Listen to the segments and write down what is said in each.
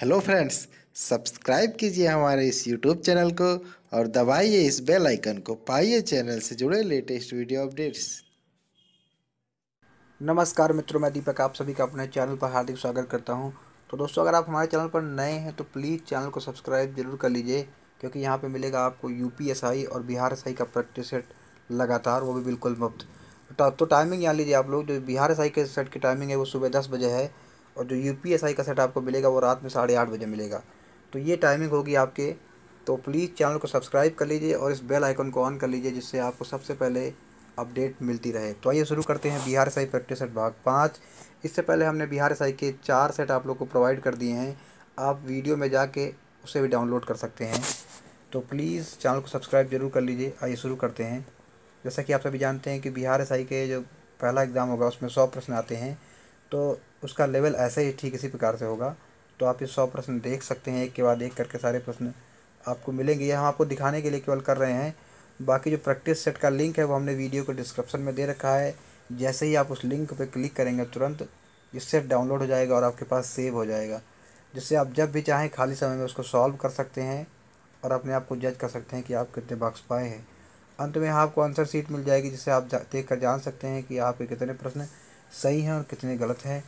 hello friends subscribe कीजिए हमारे इस यूट्यूब चैनल को और दबाइए इस बेल आइकन को पाइए चैनल से जुड़े लेटेस्ट वीडियो अपडेट्स नमस्कार मित्रों मैं दीपक आप सभी का अपने चैनल पर हार्दिक स्वागत करता हूं तो दोस्तों अगर आप हमारे चैनल पर नए हैं तो प्लीज़ चैनल को सब्सक्राइब जरूर कर लीजिए क्योंकि यहाँ पर मिलेगा आपको यू और बिहार एस का प्रैक्टिस सेट लगातार वो भी बिल्कुल मुफ्त तो टाइमिंग तो यहाँ लीजिए आप लोग जो बिहार एस के सेट की टाइमिंग है वो सुबह दस बजे है और जो यू पी एस आई का सेट आपको मिलेगा वो रात में साढ़े आठ बजे मिलेगा तो ये टाइमिंग होगी आपके तो प्लीज़ चैनल को सब्सक्राइब कर लीजिए और इस बेल आइकन को ऑन कर लीजिए जिससे आपको सबसे पहले अपडेट मिलती रहे तो आइए शुरू करते हैं Bihar S I practice set भाग पाँच इससे पहले हमने बिहार एस आई के चार सेट आप लोग को प्रोवाइड कर दिए हैं आप वीडियो में जाके उसे भी डाउनलोड कर सकते हैं तो प्लीज़ चैनल को सब्सक्राइब जरूर कर लीजिए आइए शुरू करते हैं जैसा कि आप सभी जानते हैं कि बिहार एस के जो पहला एग्ज़ाम होगा उसमें सौ प्रश्न आते हैं तो उसका लेवल ऐसे ही ठीक इसी प्रकार से होगा तो आप ये सौ प्रश्न देख सकते हैं एक के बाद एक करके सारे प्रश्न आपको मिलेंगे ये हम आपको दिखाने के लिए केवल कर रहे हैं बाकी जो प्रैक्टिस सेट का लिंक है वो हमने वीडियो को डिस्क्रिप्शन में दे रखा है जैसे ही आप उस लिंक पर क्लिक करेंगे तुरंत सेट डाउनलोड हो जाएगा और आपके पास सेव हो जाएगा जिससे आप जब भी चाहें खाली समय में उसको सॉल्व कर सकते हैं और अपने आप को जज कर सकते हैं कि आप कितने मार्क्स पाए हैं अंत में आपको आंसर सीट मिल जाएगी जिससे आप देख कर जान सकते हैं कि आपके कितने प्रश्न सही हैं और कितने गलत हैं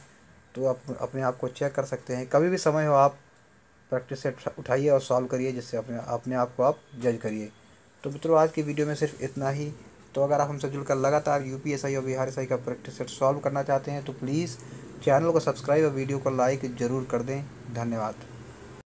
तो आप अपने आप को चेक कर सकते हैं कभी भी समय हो आप प्रैक्टिस से उठाइए और सॉल्व करिए जिससे अपने अपने आप को आप जज करिए तो मित्रों आज की वीडियो में सिर्फ इतना ही तो अगर आप हमसे जुड़कर लगातार यू पी एस आई और बिहार एस आई का प्रैक्टिस सेट सॉल्व करना चाहते हैं तो प्लीज़ चैनल को सब्सक्राइब और वीडियो को लाइक ज़रूर कर दें धन्यवाद